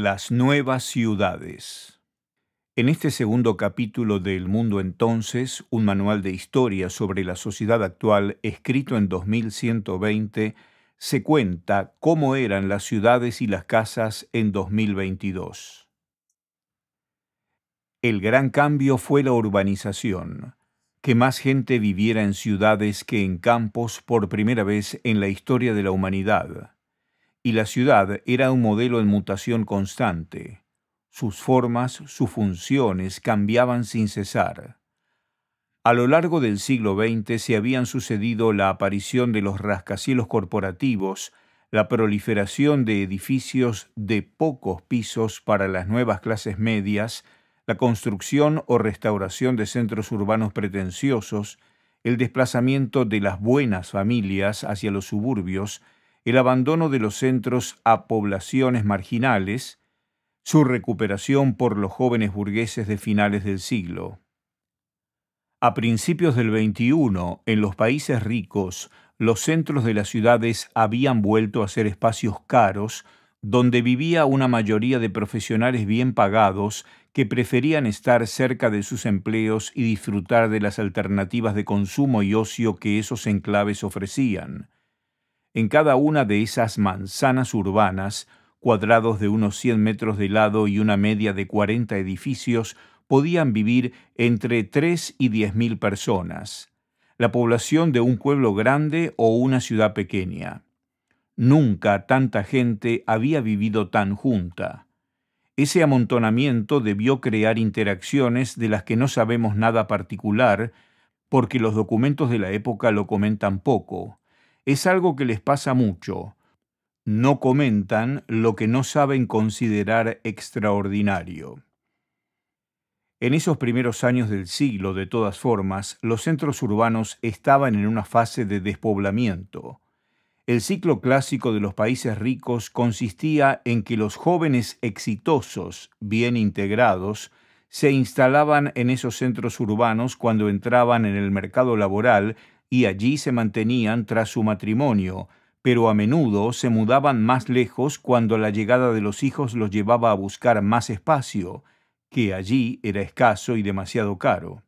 Las nuevas ciudades. En este segundo capítulo de El Mundo entonces, un manual de historia sobre la sociedad actual escrito en 2120, se cuenta cómo eran las ciudades y las casas en 2022. El gran cambio fue la urbanización, que más gente viviera en ciudades que en campos por primera vez en la historia de la humanidad y la ciudad era un modelo en mutación constante. Sus formas, sus funciones cambiaban sin cesar. A lo largo del siglo XX se habían sucedido la aparición de los rascacielos corporativos, la proliferación de edificios de pocos pisos para las nuevas clases medias, la construcción o restauración de centros urbanos pretenciosos, el desplazamiento de las buenas familias hacia los suburbios, el abandono de los centros a poblaciones marginales, su recuperación por los jóvenes burgueses de finales del siglo. A principios del XXI, en los países ricos, los centros de las ciudades habían vuelto a ser espacios caros donde vivía una mayoría de profesionales bien pagados que preferían estar cerca de sus empleos y disfrutar de las alternativas de consumo y ocio que esos enclaves ofrecían en cada una de esas manzanas urbanas, cuadrados de unos 100 metros de lado y una media de 40 edificios, podían vivir entre 3 y 10 mil personas, la población de un pueblo grande o una ciudad pequeña. Nunca tanta gente había vivido tan junta. Ese amontonamiento debió crear interacciones de las que no sabemos nada particular, porque los documentos de la época lo comentan poco, es algo que les pasa mucho. No comentan lo que no saben considerar extraordinario. En esos primeros años del siglo, de todas formas, los centros urbanos estaban en una fase de despoblamiento. El ciclo clásico de los países ricos consistía en que los jóvenes exitosos, bien integrados, se instalaban en esos centros urbanos cuando entraban en el mercado laboral y allí se mantenían tras su matrimonio, pero a menudo se mudaban más lejos cuando la llegada de los hijos los llevaba a buscar más espacio, que allí era escaso y demasiado caro.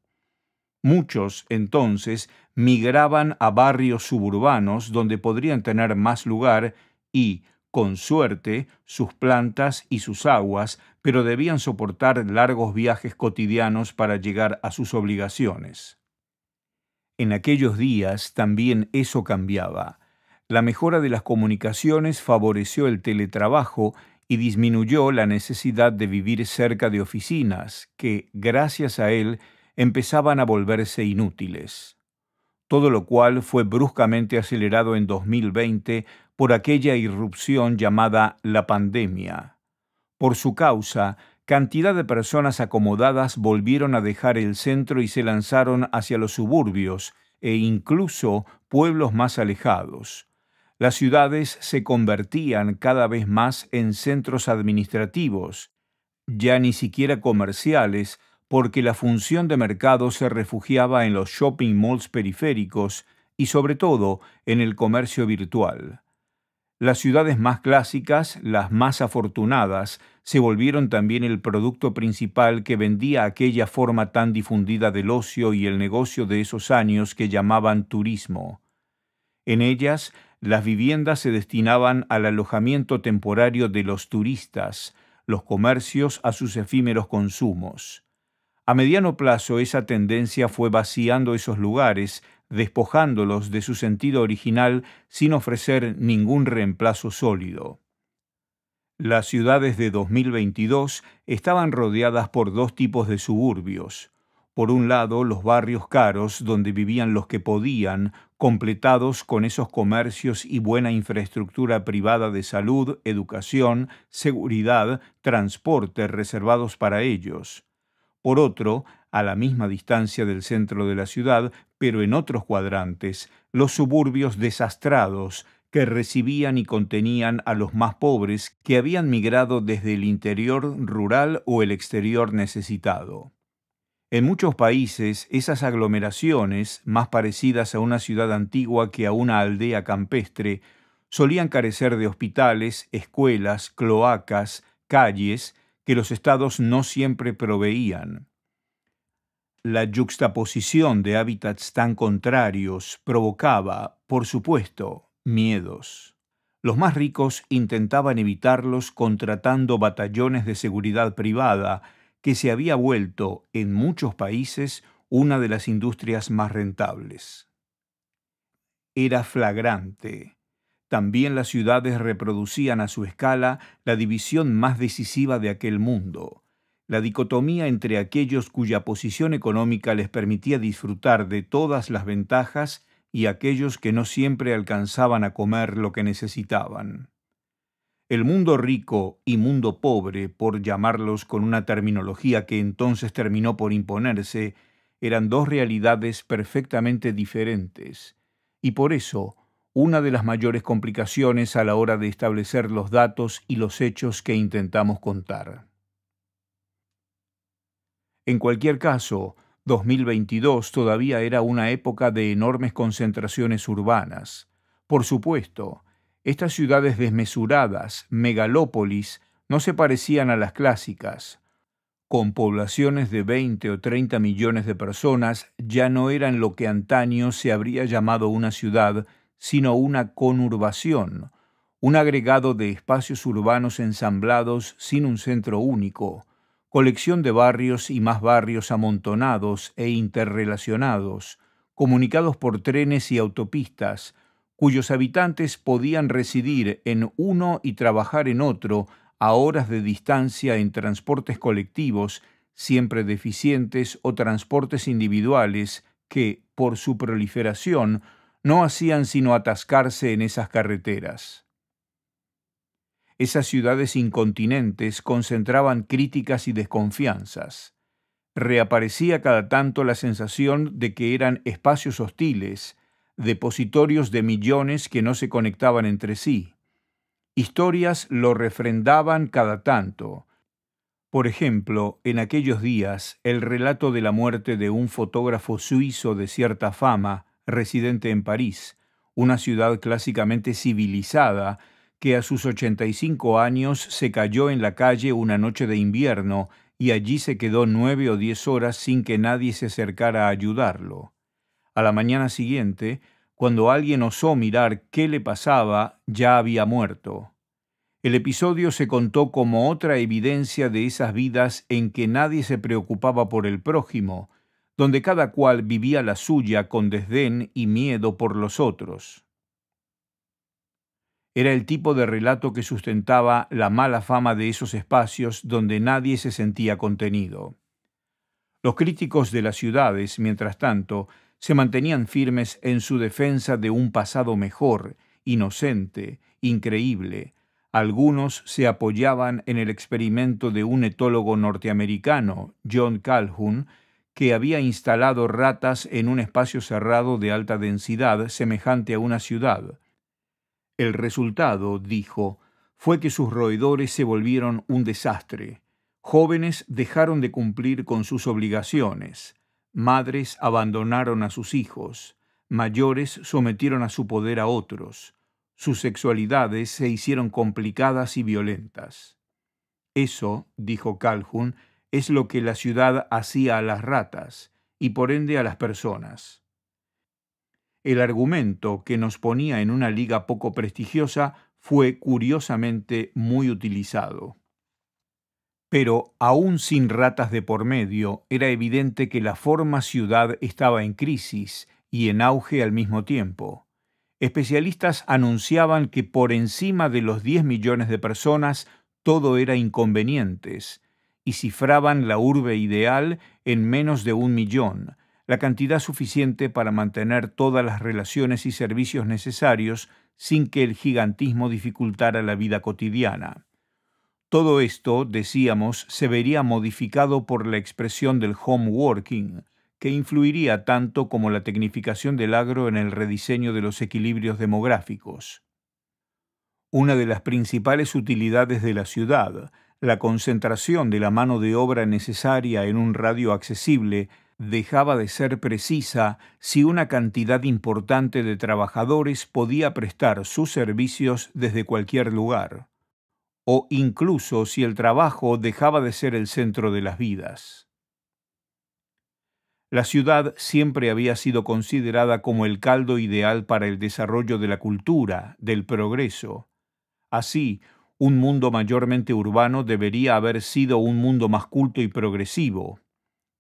Muchos, entonces, migraban a barrios suburbanos donde podrían tener más lugar y, con suerte, sus plantas y sus aguas, pero debían soportar largos viajes cotidianos para llegar a sus obligaciones. En aquellos días también eso cambiaba. La mejora de las comunicaciones favoreció el teletrabajo y disminuyó la necesidad de vivir cerca de oficinas, que, gracias a él, empezaban a volverse inútiles. Todo lo cual fue bruscamente acelerado en 2020 por aquella irrupción llamada la pandemia. Por su causa, cantidad de personas acomodadas volvieron a dejar el centro y se lanzaron hacia los suburbios e incluso pueblos más alejados. Las ciudades se convertían cada vez más en centros administrativos, ya ni siquiera comerciales, porque la función de mercado se refugiaba en los shopping malls periféricos y sobre todo en el comercio virtual. Las ciudades más clásicas, las más afortunadas, se volvieron también el producto principal que vendía aquella forma tan difundida del ocio y el negocio de esos años que llamaban turismo. En ellas, las viviendas se destinaban al alojamiento temporario de los turistas, los comercios a sus efímeros consumos. A mediano plazo esa tendencia fue vaciando esos lugares, despojándolos de su sentido original sin ofrecer ningún reemplazo sólido. Las ciudades de 2022 estaban rodeadas por dos tipos de suburbios. Por un lado, los barrios caros donde vivían los que podían, completados con esos comercios y buena infraestructura privada de salud, educación, seguridad, transporte reservados para ellos. Por otro, a la misma distancia del centro de la ciudad, pero en otros cuadrantes, los suburbios desastrados que recibían y contenían a los más pobres que habían migrado desde el interior rural o el exterior necesitado. En muchos países, esas aglomeraciones, más parecidas a una ciudad antigua que a una aldea campestre, solían carecer de hospitales, escuelas, cloacas, calles, que los estados no siempre proveían. La juxtaposición de hábitats tan contrarios provocaba, por supuesto, miedos. Los más ricos intentaban evitarlos contratando batallones de seguridad privada, que se había vuelto, en muchos países, una de las industrias más rentables. Era flagrante. También las ciudades reproducían a su escala la división más decisiva de aquel mundo, la dicotomía entre aquellos cuya posición económica les permitía disfrutar de todas las ventajas y aquellos que no siempre alcanzaban a comer lo que necesitaban. El mundo rico y mundo pobre, por llamarlos con una terminología que entonces terminó por imponerse, eran dos realidades perfectamente diferentes, y por eso una de las mayores complicaciones a la hora de establecer los datos y los hechos que intentamos contar. En cualquier caso, 2022 todavía era una época de enormes concentraciones urbanas. Por supuesto, estas ciudades desmesuradas, megalópolis, no se parecían a las clásicas. Con poblaciones de 20 o 30 millones de personas, ya no eran lo que antaño se habría llamado una ciudad, sino una conurbación, un agregado de espacios urbanos ensamblados sin un centro único, colección de barrios y más barrios amontonados e interrelacionados, comunicados por trenes y autopistas, cuyos habitantes podían residir en uno y trabajar en otro a horas de distancia en transportes colectivos, siempre deficientes, o transportes individuales que, por su proliferación, no hacían sino atascarse en esas carreteras esas ciudades incontinentes concentraban críticas y desconfianzas. Reaparecía cada tanto la sensación de que eran espacios hostiles, depositorios de millones que no se conectaban entre sí. Historias lo refrendaban cada tanto. Por ejemplo, en aquellos días, el relato de la muerte de un fotógrafo suizo de cierta fama, residente en París, una ciudad clásicamente civilizada, que a sus 85 años se cayó en la calle una noche de invierno y allí se quedó nueve o diez horas sin que nadie se acercara a ayudarlo. A la mañana siguiente, cuando alguien osó mirar qué le pasaba, ya había muerto. El episodio se contó como otra evidencia de esas vidas en que nadie se preocupaba por el prójimo, donde cada cual vivía la suya con desdén y miedo por los otros era el tipo de relato que sustentaba la mala fama de esos espacios donde nadie se sentía contenido. Los críticos de las ciudades, mientras tanto, se mantenían firmes en su defensa de un pasado mejor, inocente, increíble. Algunos se apoyaban en el experimento de un etólogo norteamericano, John Calhoun, que había instalado ratas en un espacio cerrado de alta densidad semejante a una ciudad. El resultado, dijo, fue que sus roedores se volvieron un desastre. Jóvenes dejaron de cumplir con sus obligaciones. Madres abandonaron a sus hijos. Mayores sometieron a su poder a otros. Sus sexualidades se hicieron complicadas y violentas. Eso, dijo Calhoun, es lo que la ciudad hacía a las ratas y por ende a las personas el argumento que nos ponía en una liga poco prestigiosa fue curiosamente muy utilizado. Pero aún sin ratas de por medio, era evidente que la forma ciudad estaba en crisis y en auge al mismo tiempo. Especialistas anunciaban que por encima de los 10 millones de personas todo era inconvenientes, y cifraban la urbe ideal en menos de un millón, la cantidad suficiente para mantener todas las relaciones y servicios necesarios sin que el gigantismo dificultara la vida cotidiana. Todo esto, decíamos, se vería modificado por la expresión del home working, que influiría tanto como la tecnificación del agro en el rediseño de los equilibrios demográficos. Una de las principales utilidades de la ciudad, la concentración de la mano de obra necesaria en un radio accesible, dejaba de ser precisa si una cantidad importante de trabajadores podía prestar sus servicios desde cualquier lugar, o incluso si el trabajo dejaba de ser el centro de las vidas. La ciudad siempre había sido considerada como el caldo ideal para el desarrollo de la cultura, del progreso. Así, un mundo mayormente urbano debería haber sido un mundo más culto y progresivo,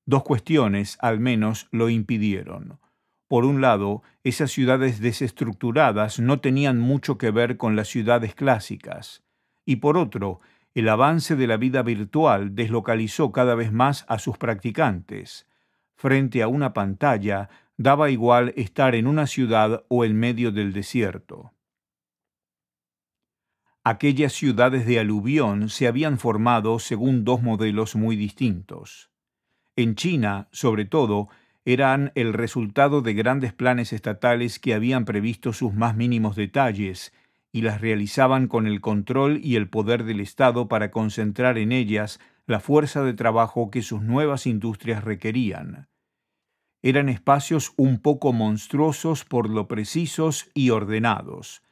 Dos cuestiones, al menos, lo impidieron. Por un lado, esas ciudades desestructuradas no tenían mucho que ver con las ciudades clásicas, y por otro, el avance de la vida virtual deslocalizó cada vez más a sus practicantes. Frente a una pantalla, daba igual estar en una ciudad o en medio del desierto. Aquellas ciudades de aluvión se habían formado según dos modelos muy distintos en China, sobre todo, eran el resultado de grandes planes estatales que habían previsto sus más mínimos detalles y las realizaban con el control y el poder del Estado para concentrar en ellas la fuerza de trabajo que sus nuevas industrias requerían. Eran espacios un poco monstruosos por lo precisos y ordenados.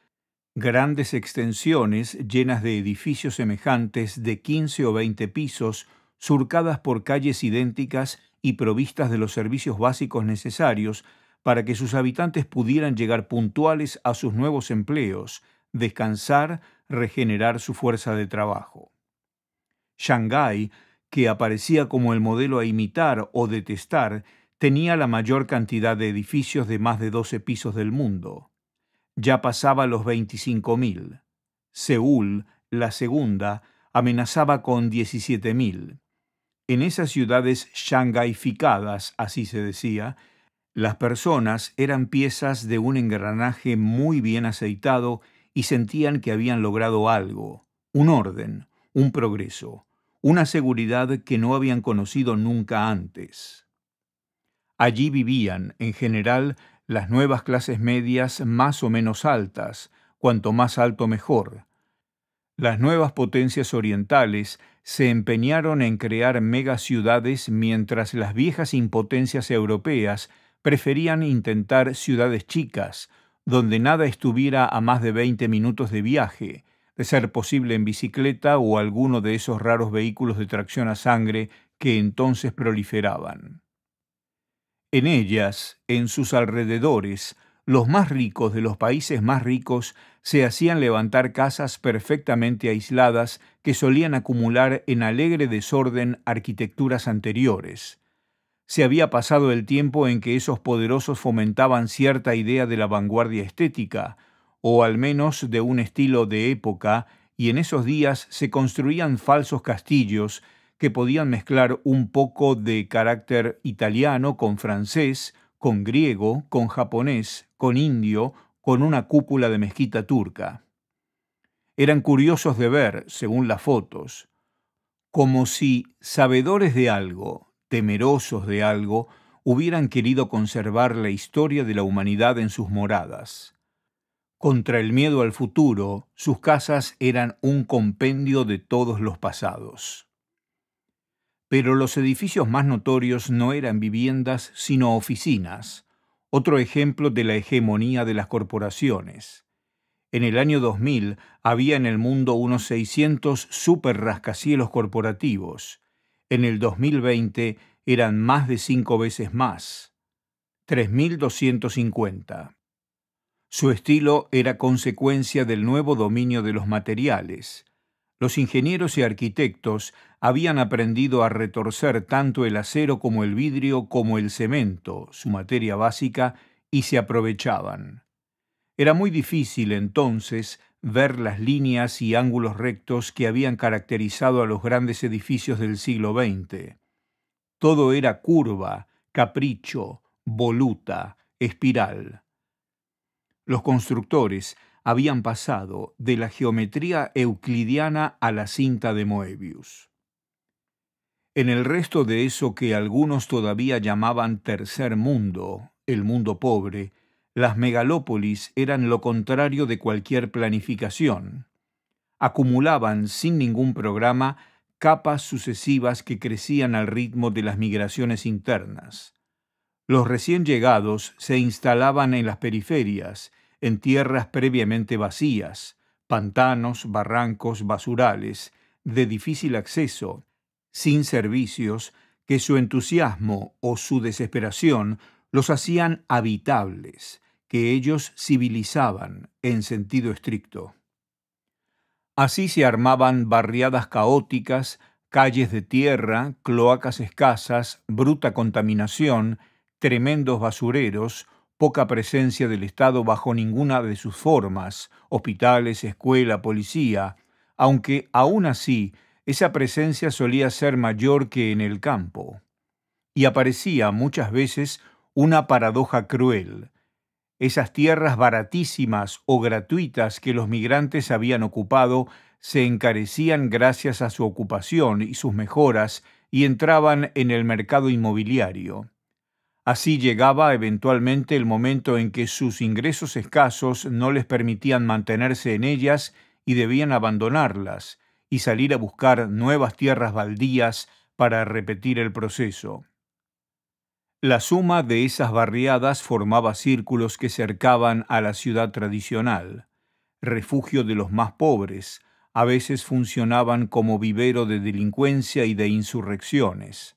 Grandes extensiones llenas de edificios semejantes de 15 o 20 pisos surcadas por calles idénticas y provistas de los servicios básicos necesarios para que sus habitantes pudieran llegar puntuales a sus nuevos empleos, descansar, regenerar su fuerza de trabajo. Shanghái, que aparecía como el modelo a imitar o detestar, tenía la mayor cantidad de edificios de más de 12 pisos del mundo. Ya pasaba los 25.000. Seúl, la segunda, amenazaba con 17.000. En esas ciudades shangaificadas, así se decía, las personas eran piezas de un engranaje muy bien aceitado y sentían que habían logrado algo, un orden, un progreso, una seguridad que no habían conocido nunca antes. Allí vivían, en general, las nuevas clases medias más o menos altas, cuanto más alto mejor, las nuevas potencias orientales se empeñaron en crear megaciudades mientras las viejas impotencias europeas preferían intentar ciudades chicas, donde nada estuviera a más de veinte minutos de viaje, de ser posible en bicicleta o alguno de esos raros vehículos de tracción a sangre que entonces proliferaban. En ellas, en sus alrededores, los más ricos de los países más ricos se hacían levantar casas perfectamente aisladas que solían acumular en alegre desorden arquitecturas anteriores. Se había pasado el tiempo en que esos poderosos fomentaban cierta idea de la vanguardia estética, o al menos de un estilo de época, y en esos días se construían falsos castillos que podían mezclar un poco de carácter italiano con francés, con griego, con japonés, con indio, con una cúpula de mezquita turca. Eran curiosos de ver, según las fotos, como si, sabedores de algo, temerosos de algo, hubieran querido conservar la historia de la humanidad en sus moradas. Contra el miedo al futuro, sus casas eran un compendio de todos los pasados pero los edificios más notorios no eran viviendas sino oficinas, otro ejemplo de la hegemonía de las corporaciones. En el año 2000 había en el mundo unos 600 super rascacielos corporativos. En el 2020 eran más de cinco veces más, 3.250. Su estilo era consecuencia del nuevo dominio de los materiales, los ingenieros y arquitectos habían aprendido a retorcer tanto el acero como el vidrio como el cemento, su materia básica, y se aprovechaban. Era muy difícil entonces ver las líneas y ángulos rectos que habían caracterizado a los grandes edificios del siglo XX. Todo era curva, capricho, voluta, espiral. Los constructores habían pasado de la geometría euclidiana a la cinta de Moebius. En el resto de eso que algunos todavía llamaban tercer mundo, el mundo pobre, las megalópolis eran lo contrario de cualquier planificación. Acumulaban sin ningún programa capas sucesivas que crecían al ritmo de las migraciones internas. Los recién llegados se instalaban en las periferias en tierras previamente vacías, pantanos, barrancos, basurales, de difícil acceso, sin servicios, que su entusiasmo o su desesperación los hacían habitables, que ellos civilizaban en sentido estricto. Así se armaban barriadas caóticas, calles de tierra, cloacas escasas, bruta contaminación, tremendos basureros, poca presencia del Estado bajo ninguna de sus formas, hospitales, escuela, policía, aunque aún así esa presencia solía ser mayor que en el campo. Y aparecía muchas veces una paradoja cruel. Esas tierras baratísimas o gratuitas que los migrantes habían ocupado se encarecían gracias a su ocupación y sus mejoras y entraban en el mercado inmobiliario. Así llegaba eventualmente el momento en que sus ingresos escasos no les permitían mantenerse en ellas y debían abandonarlas y salir a buscar nuevas tierras baldías para repetir el proceso. La suma de esas barriadas formaba círculos que cercaban a la ciudad tradicional, refugio de los más pobres, a veces funcionaban como vivero de delincuencia y de insurrecciones.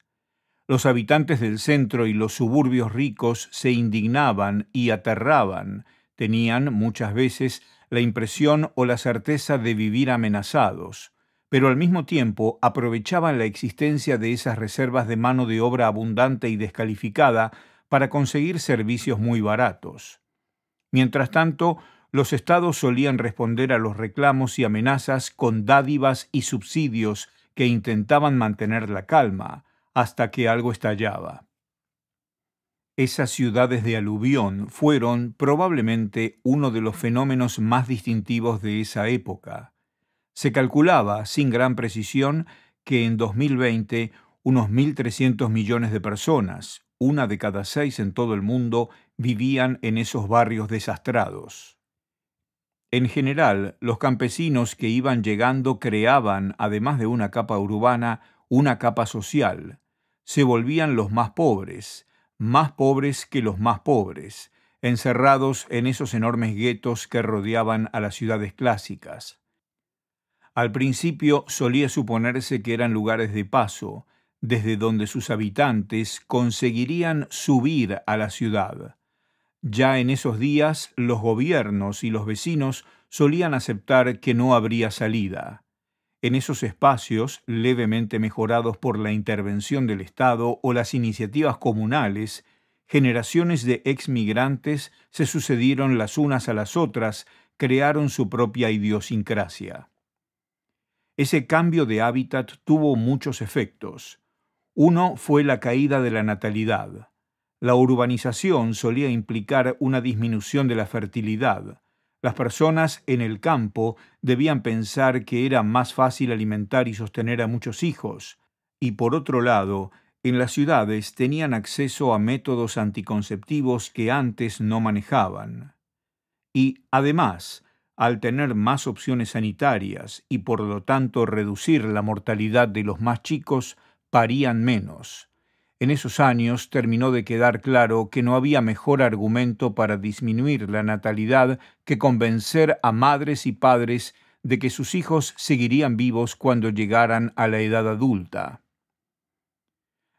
Los habitantes del centro y los suburbios ricos se indignaban y aterraban, tenían muchas veces la impresión o la certeza de vivir amenazados, pero al mismo tiempo aprovechaban la existencia de esas reservas de mano de obra abundante y descalificada para conseguir servicios muy baratos. Mientras tanto, los estados solían responder a los reclamos y amenazas con dádivas y subsidios que intentaban mantener la calma, hasta que algo estallaba. Esas ciudades de aluvión fueron probablemente uno de los fenómenos más distintivos de esa época. Se calculaba, sin gran precisión, que en 2020 unos 1.300 millones de personas, una de cada seis en todo el mundo, vivían en esos barrios desastrados. En general, los campesinos que iban llegando creaban, además de una capa urbana, una capa social, se volvían los más pobres, más pobres que los más pobres, encerrados en esos enormes guetos que rodeaban a las ciudades clásicas. Al principio solía suponerse que eran lugares de paso, desde donde sus habitantes conseguirían subir a la ciudad. Ya en esos días los gobiernos y los vecinos solían aceptar que no habría salida en esos espacios levemente mejorados por la intervención del Estado o las iniciativas comunales, generaciones de exmigrantes se sucedieron las unas a las otras, crearon su propia idiosincrasia. Ese cambio de hábitat tuvo muchos efectos. Uno fue la caída de la natalidad. La urbanización solía implicar una disminución de la fertilidad, las personas en el campo debían pensar que era más fácil alimentar y sostener a muchos hijos, y por otro lado, en las ciudades tenían acceso a métodos anticonceptivos que antes no manejaban. Y, además, al tener más opciones sanitarias y por lo tanto reducir la mortalidad de los más chicos, parían menos. En esos años terminó de quedar claro que no había mejor argumento para disminuir la natalidad que convencer a madres y padres de que sus hijos seguirían vivos cuando llegaran a la edad adulta.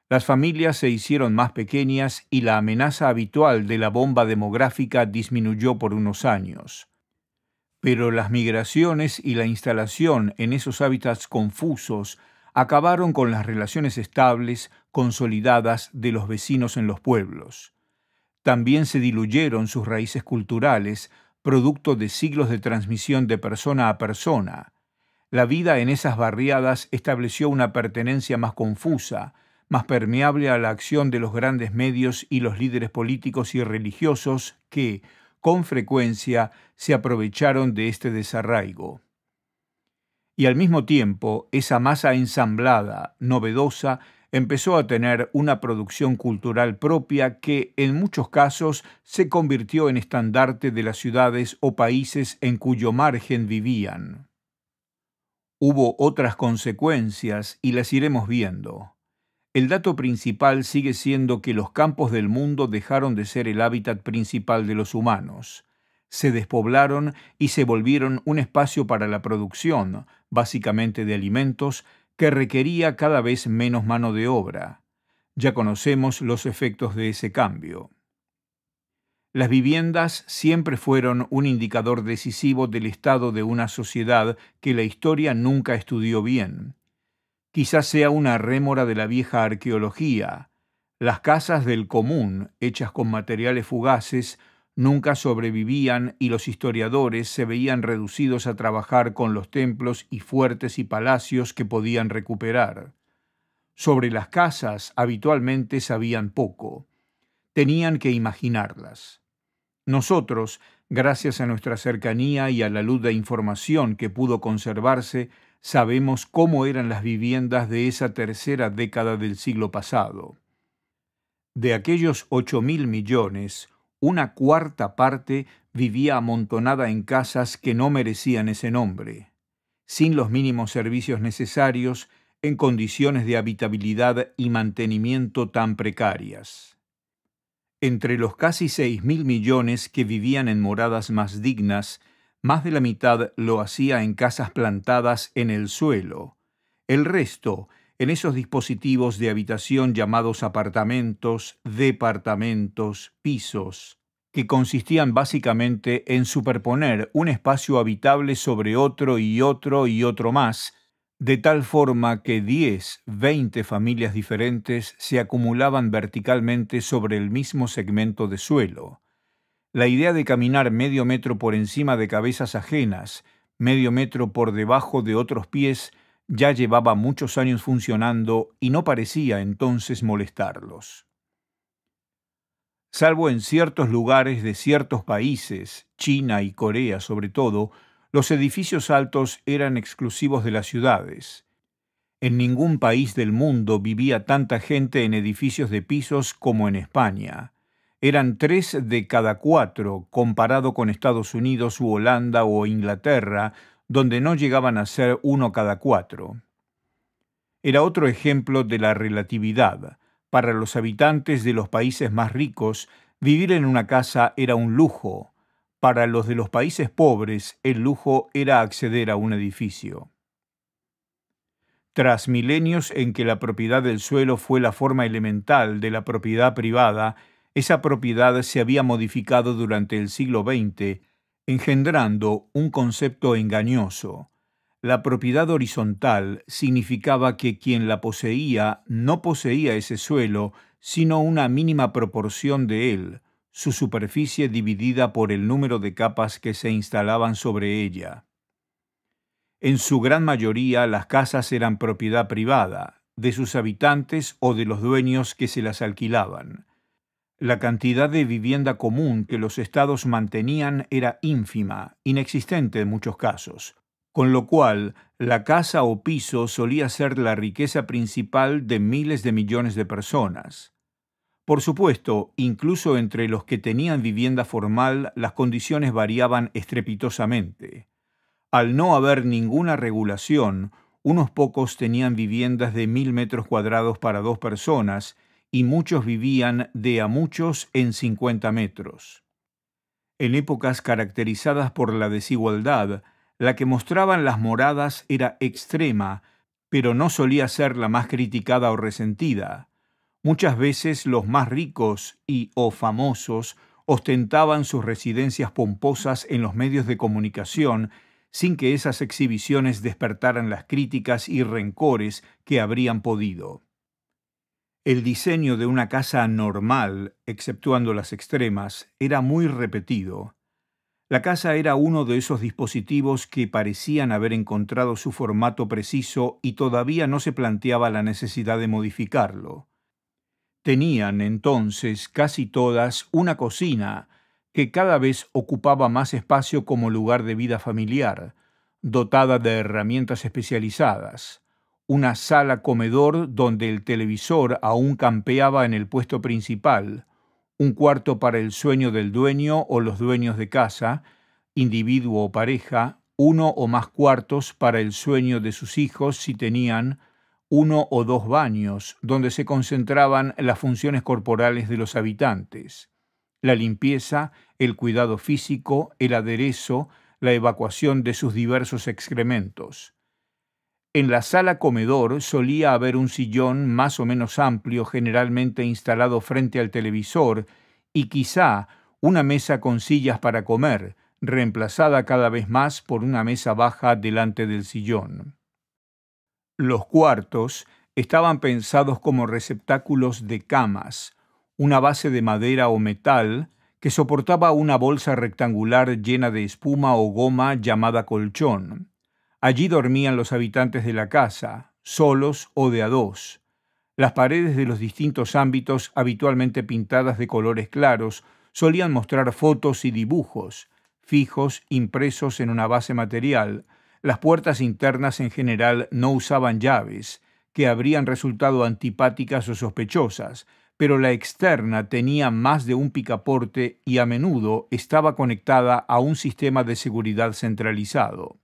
Las familias se hicieron más pequeñas y la amenaza habitual de la bomba demográfica disminuyó por unos años. Pero las migraciones y la instalación en esos hábitats confusos acabaron con las relaciones estables, consolidadas de los vecinos en los pueblos. También se diluyeron sus raíces culturales, producto de siglos de transmisión de persona a persona. La vida en esas barriadas estableció una pertenencia más confusa, más permeable a la acción de los grandes medios y los líderes políticos y religiosos que, con frecuencia, se aprovecharon de este desarraigo y al mismo tiempo esa masa ensamblada, novedosa, empezó a tener una producción cultural propia que en muchos casos se convirtió en estandarte de las ciudades o países en cuyo margen vivían. Hubo otras consecuencias y las iremos viendo. El dato principal sigue siendo que los campos del mundo dejaron de ser el hábitat principal de los humanos se despoblaron y se volvieron un espacio para la producción, básicamente de alimentos, que requería cada vez menos mano de obra. Ya conocemos los efectos de ese cambio. Las viviendas siempre fueron un indicador decisivo del estado de una sociedad que la historia nunca estudió bien. Quizás sea una rémora de la vieja arqueología. Las casas del común, hechas con materiales fugaces, nunca sobrevivían y los historiadores se veían reducidos a trabajar con los templos y fuertes y palacios que podían recuperar. Sobre las casas habitualmente sabían poco. Tenían que imaginarlas. Nosotros, gracias a nuestra cercanía y a la luz de información que pudo conservarse, sabemos cómo eran las viviendas de esa tercera década del siglo pasado. De aquellos ocho mil millones, una cuarta parte vivía amontonada en casas que no merecían ese nombre, sin los mínimos servicios necesarios, en condiciones de habitabilidad y mantenimiento tan precarias. Entre los casi seis mil millones que vivían en moradas más dignas, más de la mitad lo hacía en casas plantadas en el suelo, el resto en esos dispositivos de habitación llamados apartamentos, departamentos, pisos, que consistían básicamente en superponer un espacio habitable sobre otro y otro y otro más, de tal forma que 10, 20 familias diferentes se acumulaban verticalmente sobre el mismo segmento de suelo. La idea de caminar medio metro por encima de cabezas ajenas, medio metro por debajo de otros pies, ya llevaba muchos años funcionando y no parecía entonces molestarlos. Salvo en ciertos lugares de ciertos países, China y Corea sobre todo, los edificios altos eran exclusivos de las ciudades. En ningún país del mundo vivía tanta gente en edificios de pisos como en España. Eran tres de cada cuatro, comparado con Estados Unidos u Holanda o Inglaterra, donde no llegaban a ser uno cada cuatro. Era otro ejemplo de la relatividad. Para los habitantes de los países más ricos, vivir en una casa era un lujo. Para los de los países pobres, el lujo era acceder a un edificio. Tras milenios en que la propiedad del suelo fue la forma elemental de la propiedad privada, esa propiedad se había modificado durante el siglo XX engendrando un concepto engañoso. La propiedad horizontal significaba que quien la poseía no poseía ese suelo, sino una mínima proporción de él, su superficie dividida por el número de capas que se instalaban sobre ella. En su gran mayoría las casas eran propiedad privada, de sus habitantes o de los dueños que se las alquilaban. La cantidad de vivienda común que los estados mantenían era ínfima, inexistente en muchos casos, con lo cual la casa o piso solía ser la riqueza principal de miles de millones de personas. Por supuesto, incluso entre los que tenían vivienda formal, las condiciones variaban estrepitosamente. Al no haber ninguna regulación, unos pocos tenían viviendas de mil metros cuadrados para dos personas y muchos vivían de a muchos en 50 metros. En épocas caracterizadas por la desigualdad, la que mostraban las moradas era extrema, pero no solía ser la más criticada o resentida. Muchas veces los más ricos y o famosos ostentaban sus residencias pomposas en los medios de comunicación sin que esas exhibiciones despertaran las críticas y rencores que habrían podido. El diseño de una casa normal, exceptuando las extremas, era muy repetido. La casa era uno de esos dispositivos que parecían haber encontrado su formato preciso y todavía no se planteaba la necesidad de modificarlo. Tenían entonces casi todas una cocina, que cada vez ocupaba más espacio como lugar de vida familiar, dotada de herramientas especializadas una sala comedor donde el televisor aún campeaba en el puesto principal, un cuarto para el sueño del dueño o los dueños de casa, individuo o pareja, uno o más cuartos para el sueño de sus hijos si tenían, uno o dos baños donde se concentraban las funciones corporales de los habitantes, la limpieza, el cuidado físico, el aderezo, la evacuación de sus diversos excrementos. En la sala comedor solía haber un sillón más o menos amplio generalmente instalado frente al televisor y quizá una mesa con sillas para comer, reemplazada cada vez más por una mesa baja delante del sillón. Los cuartos estaban pensados como receptáculos de camas, una base de madera o metal que soportaba una bolsa rectangular llena de espuma o goma llamada colchón. Allí dormían los habitantes de la casa, solos o de a dos. Las paredes de los distintos ámbitos, habitualmente pintadas de colores claros, solían mostrar fotos y dibujos, fijos, impresos en una base material. Las puertas internas en general no usaban llaves, que habrían resultado antipáticas o sospechosas, pero la externa tenía más de un picaporte y a menudo estaba conectada a un sistema de seguridad centralizado.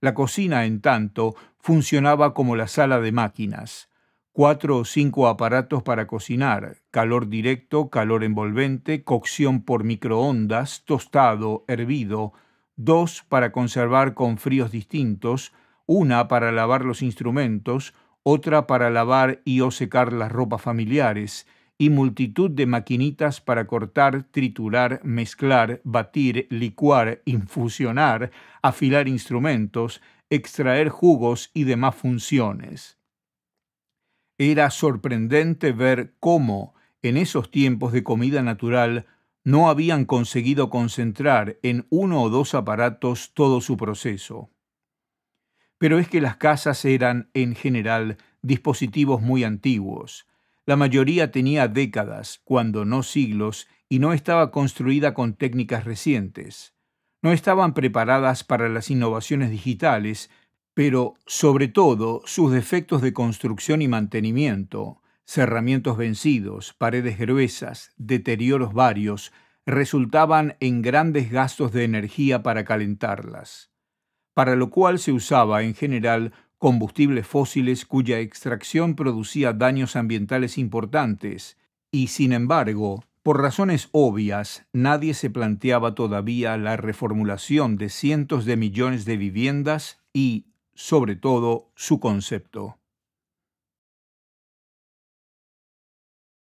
La cocina, en tanto, funcionaba como la sala de máquinas. Cuatro o cinco aparatos para cocinar, calor directo, calor envolvente, cocción por microondas, tostado, hervido, dos para conservar con fríos distintos, una para lavar los instrumentos, otra para lavar y o secar las ropas familiares, y multitud de maquinitas para cortar, triturar, mezclar, batir, licuar, infusionar, afilar instrumentos, extraer jugos y demás funciones. Era sorprendente ver cómo, en esos tiempos de comida natural, no habían conseguido concentrar en uno o dos aparatos todo su proceso. Pero es que las casas eran, en general, dispositivos muy antiguos, la mayoría tenía décadas, cuando no siglos, y no estaba construida con técnicas recientes. No estaban preparadas para las innovaciones digitales, pero sobre todo sus defectos de construcción y mantenimiento, cerramientos vencidos, paredes gruesas, deterioros varios, resultaban en grandes gastos de energía para calentarlas, para lo cual se usaba en general combustibles fósiles cuya extracción producía daños ambientales importantes, y sin embargo, por razones obvias, nadie se planteaba todavía la reformulación de cientos de millones de viviendas y, sobre todo, su concepto.